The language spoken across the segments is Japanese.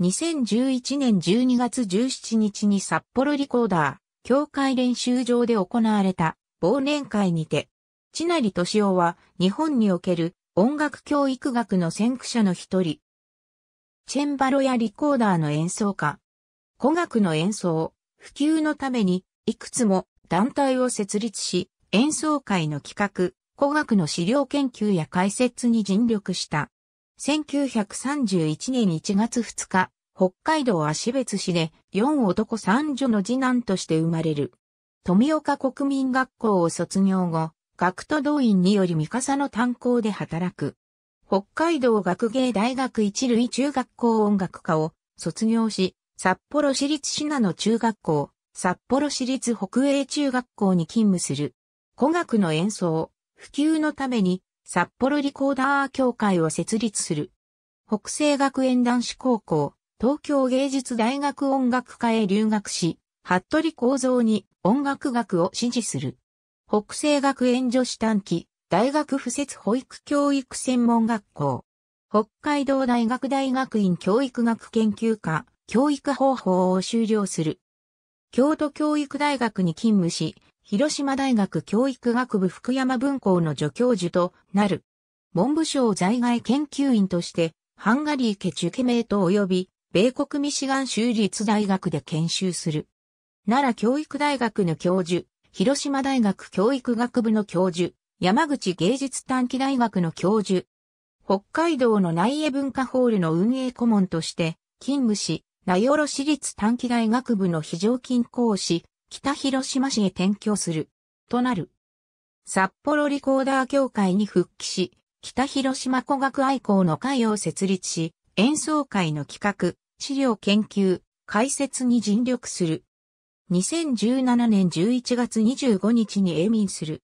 2011年12月17日に札幌リコーダー、協会練習場で行われた忘年会にて、千成敏夫は日本における音楽教育学の先駆者の一人。チェンバロやリコーダーの演奏家。古楽の演奏、普及のために、いくつも団体を設立し、演奏会の企画、古楽の資料研究や解説に尽力した。1931年1月2日、北海道芦別市で4男3女の次男として生まれる。富岡国民学校を卒業後、学徒動員により三笠の炭鉱で働く。北海道学芸大学一類中学校音楽科を卒業し、札幌市立品の中学校、札幌市立北栄中学校に勤務する。古学の演奏、普及のために札幌リコーダー協会を設立する。北西学園男子高校、東京芸術大学音楽科へ留学し、服部構造に音楽学を支持する。北西学園女子短期、大学附設保育教育専門学校。北海道大学大学院教育学研究科、教育方法を修了する。京都教育大学に勤務し、広島大学教育学部福山分校の助教授となる。文部省在外研究員として、ハンガリーケ中ュ名と及び、米国ミシガン州立大学で研修する。奈良教育大学の教授、広島大学教育学部の教授、山口芸術短期大学の教授、北海道の内江文化ホールの運営顧問として、勤務し、名寄市立短期大学部の非常勤講師、北広島市へ転居する、となる。札幌リコーダー協会に復帰し、北広島古学愛好の会を設立し、演奏会の企画、資料研究、解説に尽力する。2017年11月25日に永眠する。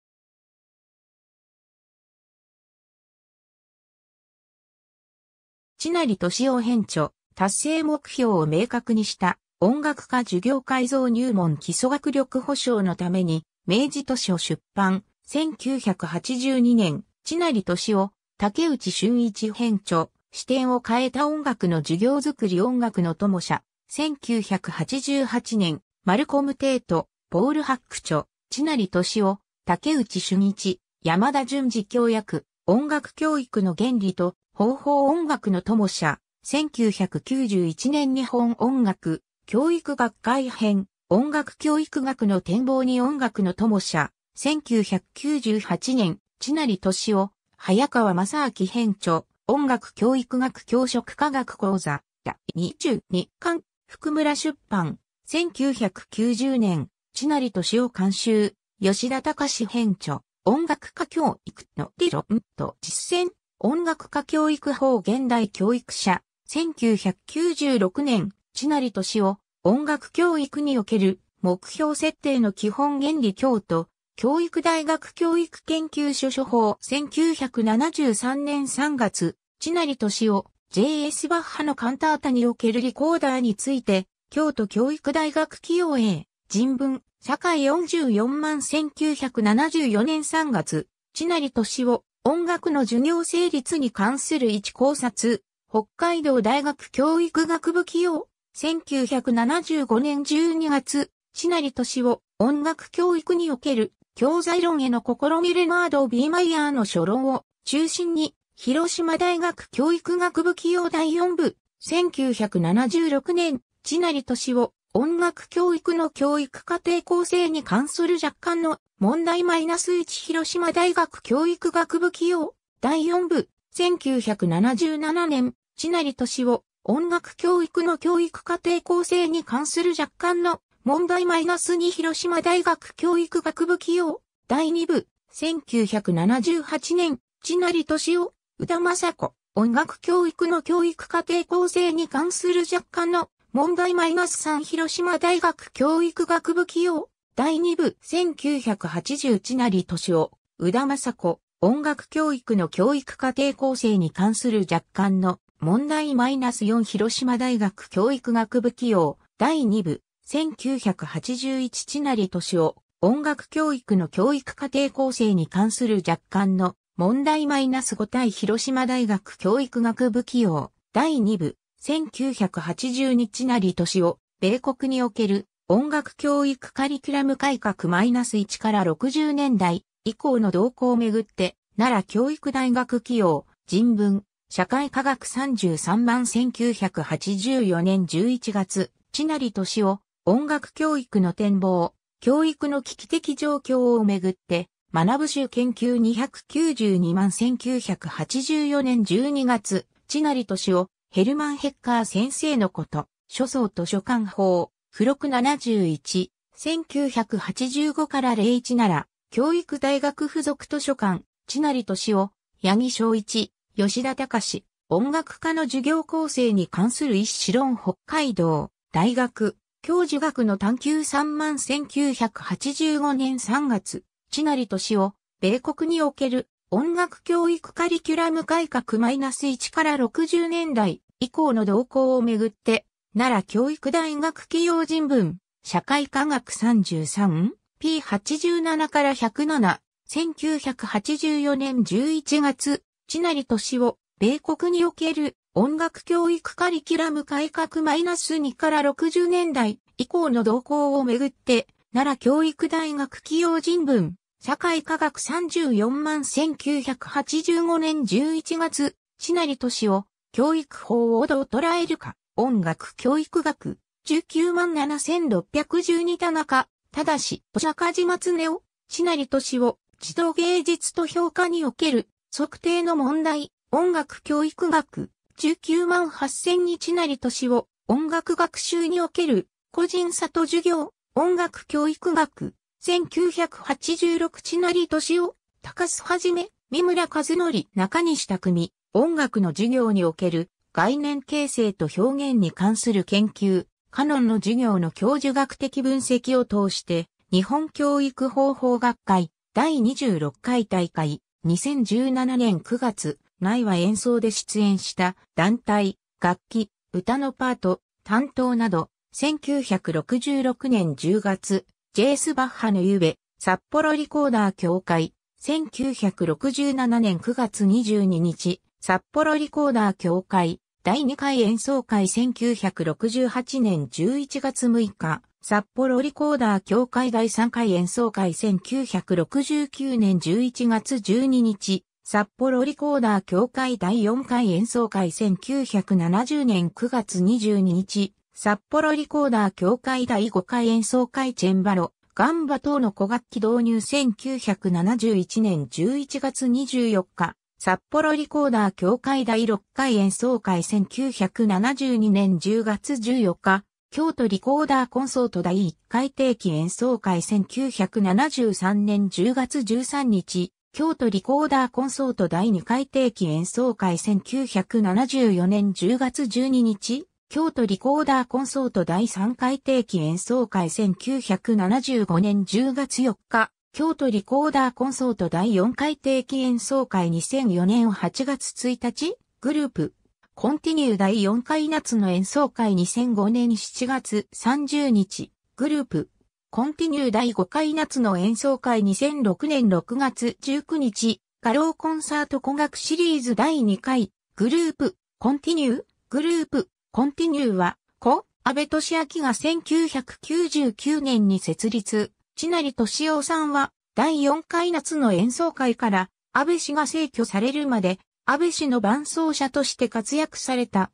地成年夫編著、達成目標を明確にした音楽家授業改造入門基礎学力保障のために、明治都市を出版、1982年、千成敏夫、竹内俊一編著、視点を変えた音楽の授業づくり音楽の友社、1988年、マルコム・テート、ポール・ハック著、千成敏夫、竹内俊一、山田淳二教約、音楽教育の原理と方法音楽の友社、1991年日本音楽教育学会編、音楽教育学の展望に音楽の友者、1998年、千成敏夫、早川正明編著、音楽教育学教職科学講座、第22巻、福村出版、1990年、千成敏夫監修、吉田隆編著、音楽家教育の理論と実践、音楽家教育法現代教育者、1996年、地成俊夫、音楽教育における目標設定の基本原理京都、教育大学教育研究所所法1973年3月、千成俊夫、J.S. バッハのカンタータにおけるリコーダーについて、京都教育大学企業 A、人文、社会44万1974年3月、千成俊夫、音楽の授業成立に関する一考察、北海道大学教育学部企業1975年12月、シナリ敏夫、音楽教育における教材論への試みレナード・ビーマイヤーの書論を中心に、広島大学教育学部起用第4部、1976年、シナリ敏夫、音楽教育の教育課程構成に関する若干の問題マイナス1広島大学教育学部起用第4部1977年、シナリ敏夫、音楽教育の教育課程構成に関する若干の問題マイナスに広島大学教育学部起用第2部1978年千成敏夫宇田正子音楽教育の教育課程構成に関する若干の問題マイナス3広島大学教育学部起用第2部1980千成敏夫宇田正子音楽教育の教育課程構成に関する若干の問題マイナス -4 広島大学教育学部起用第2部1981千り年を音楽教育の教育課程構成に関する若干の問題マイナス -5 対広島大学教育学部起用第2部1982千り年を米国における音楽教育カリキュラム改革マイナス -1 から60年代以降の動向をめぐって奈良教育大学起用人文社会科学33万1984年11月、千成敏夫、音楽教育の展望、教育の危機的状況をめぐって、学ぶ集研究292万1984年12月、千成敏夫、ヘルマン・ヘッカー先生のこと、書層図書館法、付録71、1985から01なら、教育大学附属図書館、千成敏夫、八木昭一、吉田隆、音楽科の授業構成に関する一種論北海道、大学、教授学の探求3万1985年3月、地成敏を、米国における音楽教育カリキュラム改革 -1 から60年代以降の動向をめぐって、奈良教育大学企業人文、社会科学 33P87 から107、1984年11月、地成敏夫、米国における音楽教育カリキュラム改革マイナス2から60年代以降の動向をめぐって、奈良教育大学企業人文、社会科学34万1985年11月、千成敏夫、教育法をどう捉えるか、音楽教育学、19万7612田中、ただし、小釈寺松根を、地成敏夫、児童芸術と評価における測定の問題、音楽教育学、19万8000日なり年を、音楽学習における、個人差と授業、音楽教育学、1986日なり年を、高須はじめ、三村和則、中西匠、音楽の授業における、概念形成と表現に関する研究、カノンの授業の教授学的分析を通して、日本教育方法学会第26回大会2017年9月、内は演奏で出演した団体、楽器、歌のパート、担当など、1966年10月、ジェイス・バッハのゆべ、札幌リコーダー協会、1967年9月22日、札幌リコーダー協会、第2回演奏会1968年11月6日、札幌リコーダー協会第3回演奏会1969年11月12日、札幌リコーダー協会第4回演奏会1970年9月22日、札幌リコーダー協会第5回演奏会チェンバロ、ガンバ等の古楽器導入1971年11月24日、札幌リコーダー協会第6回演奏会1972年10月14日、京都リコーダーコンソート第1回定期演奏会1973年10月13日、京都リコーダーコンソート第2回定期演奏会1974年10月12日、京都リコーダーコンソート第3回定期演奏会1975年10月4日、京都リコーダーコンソート第4回定期演奏会2004年8月1日、グループ、コンティニュー第4回夏の演奏会2005年7月30日、グループ、コンティニュー第5回夏の演奏会2006年6月19日、画廊コンサート古楽シリーズ第2回、グループ、コンティニュー、グループ、コンティニューは、子、安倍俊明が1999年に設立、千成俊夫さんは、第4回夏の演奏会から、安倍氏が逝去されるまで、安倍氏の伴走者として活躍された。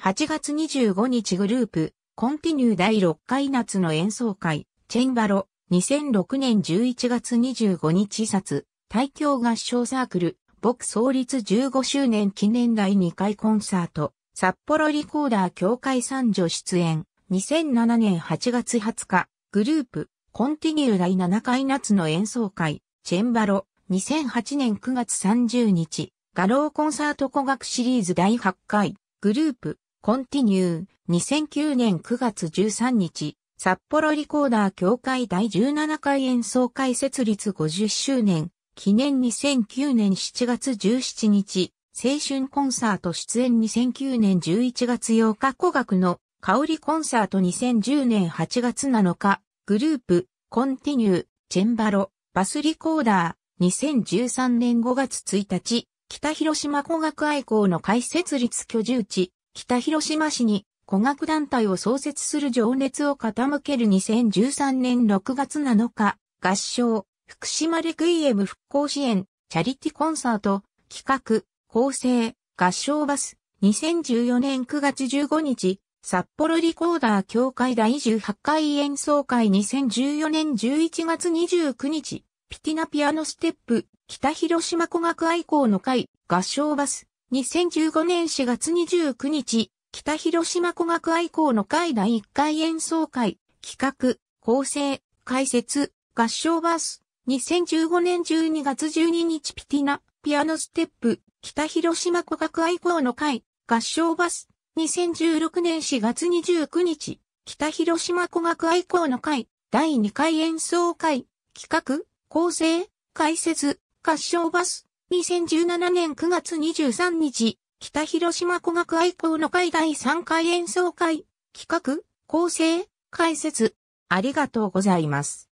8月25日グループ、コンティニュー第6回夏の演奏会、チェンバロ、2006年11月25日札、大京合唱サークル、僕創立15周年記念第2回コンサート、札幌リコーダー協会三女出演、2007年8月20日、グループ、コンティニュー第7回夏の演奏会、チェンバロ、2008年9月30日、画廊コンサート古楽シリーズ第8回、グループ、コンティニュー、2009年9月13日、札幌リコーダー協会第17回演奏会設立50周年、記念2009年7月17日、青春コンサート出演2009年11月8日古楽の香りコンサート2010年8月7日、グループ、コンティニュー、チェンバロ、バスリコーダー、2013年5月1日、北広島工学愛好の開設立居住地、北広島市に古学団体を創設する情熱を傾ける2013年6月7日、合唱、福島レクイエム復興支援、チャリティコンサート、企画、構成、合唱バス、2014年9月15日、札幌リコーダー協会第18回演奏会2014年11月29日、ピティナピアノステップ、北広島古学愛好の会、合唱バス、2015年4月29日、北広島古学愛好の会第1回演奏会、企画、構成、解説、合唱バス、2015年12月12日ピティナ、ピアノステップ、北広島古学愛好の会、合唱バス、2016年4月29日、北広島古学愛好の会、第2回演奏会、企画、構成、解説、合唱バス、2017年9月23日、北広島古学愛好の会第3回演奏会、企画、構成、解説、ありがとうございます。